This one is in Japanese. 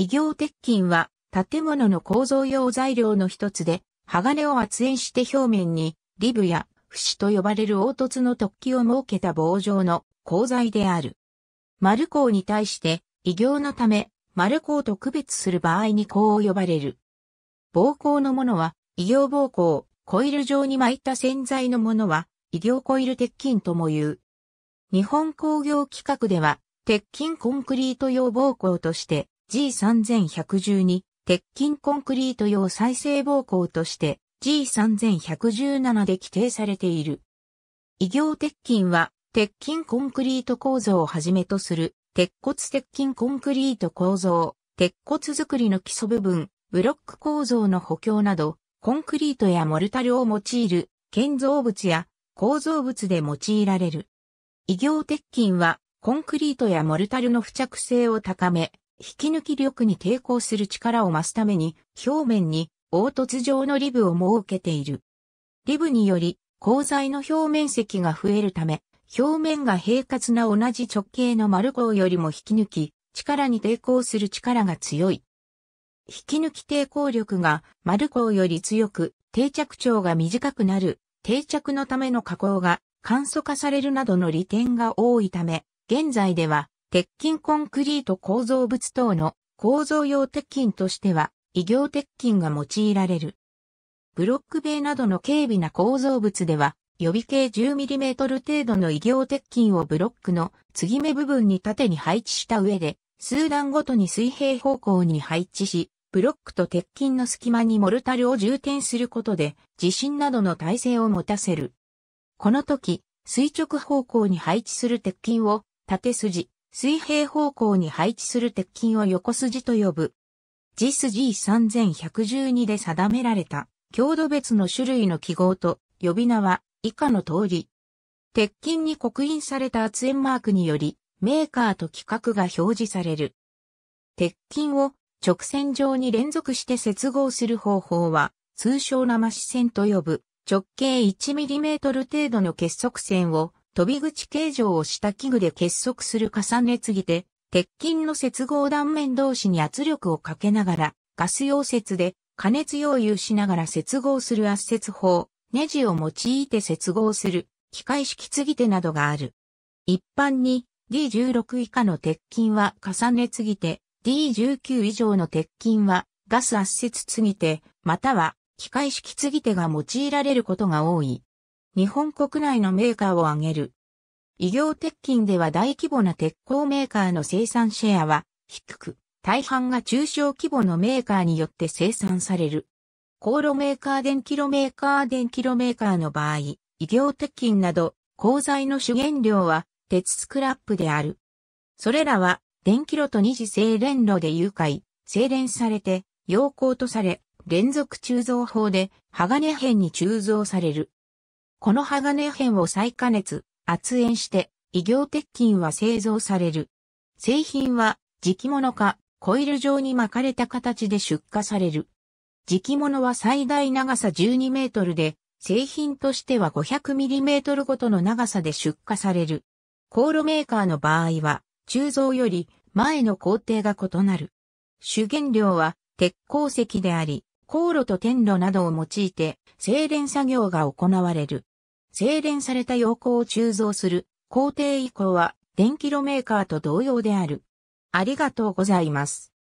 異形鉄筋は建物の構造用材料の一つで、鋼を圧縁して表面にリブや節と呼ばれる凹凸の突起を設けた棒状の鋼材である。丸鋼に対して異形のため丸鋼と区別する場合に鋼を呼ばれる。棒鋼のものは異形棒鋼、コイル状に巻いた洗剤のものは異形コイル鉄筋とも言う。日本工業規格では鉄筋コンクリート用棒鋼として G3112 鉄筋コンクリート用再生膀胱として G3117 で規定されている。異形鉄筋は鉄筋コンクリート構造をはじめとする鉄骨鉄筋コンクリート構造、鉄骨作りの基礎部分、ブロック構造の補強など、コンクリートやモルタルを用いる建造物や構造物で用いられる。異形鉄筋はコンクリートやモルタルの付着性を高め、引き抜き力に抵抗する力を増すために、表面に凹凸状のリブを設けている。リブにより、鋼材の表面積が増えるため、表面が平滑な同じ直径の丸鋼よりも引き抜き、力に抵抗する力が強い。引き抜き抵抗力が丸鋼より強く、定着長が短くなる、定着のための加工が簡素化されるなどの利点が多いため、現在では鉄筋コンクリート構造物等の構造用鉄筋としては、異形鉄筋が用いられる。ブロック塀などの軽微な構造物では、予備系 10mm 程度の異形鉄筋をブロックの継ぎ目部分に縦に配置した上で、数段ごとに水平方向に配置し、ブロックと鉄筋の隙間にモルタルを充填することで、地震などの耐性を持たせる。この時、垂直方向に配置する鉄筋を、縦筋、水平方向に配置する鉄筋を横筋と呼ぶ。JIS G3112 で定められた強度別の種類の記号と呼び名は以下の通り。鉄筋に刻印された圧縁マークによりメーカーと規格が表示される。鉄筋を直線上に連続して接合する方法は通称生支線と呼ぶ直径 1mm 程度の結束線を飛び口形状をした器具で結束する重ね継ぎ手、鉄筋の接合断面同士に圧力をかけながら、ガス溶接で加熱溶融しながら接合する圧接法、ネジを用いて接合する機械式継ぎ手などがある。一般に D16 以下の鉄筋は重ね継ぎ手、D19 以上の鉄筋はガス圧接継ぎ手、または機械式継ぎ手が用いられることが多い。日本国内のメーカーを挙げる。異業鉄筋では大規模な鉄鋼メーカーの生産シェアは低く、大半が中小規模のメーカーによって生産される。航路メーカー電気炉メーカー電気炉メーカーの場合、異業鉄筋など、鋼材の主原料は鉄スクラップである。それらは電気炉と二次精錬炉で誘拐、精錬されて、溶光とされ、連続鋳造法で鋼片に鋳造される。この鋼片を再加熱、圧縁して、異形鉄筋は製造される。製品は、磁物か、コイル状に巻かれた形で出荷される。磁物は最大長さ12メートルで、製品としては500ミリメートルごとの長さで出荷される。航路メーカーの場合は、鋳造より前の工程が異なる。主原料は鉄鉱石であり、航路と天路などを用いて精錬作業が行われる。精錬された陽光を鋳造する工程以降は電気炉メーカーと同様である。ありがとうございます。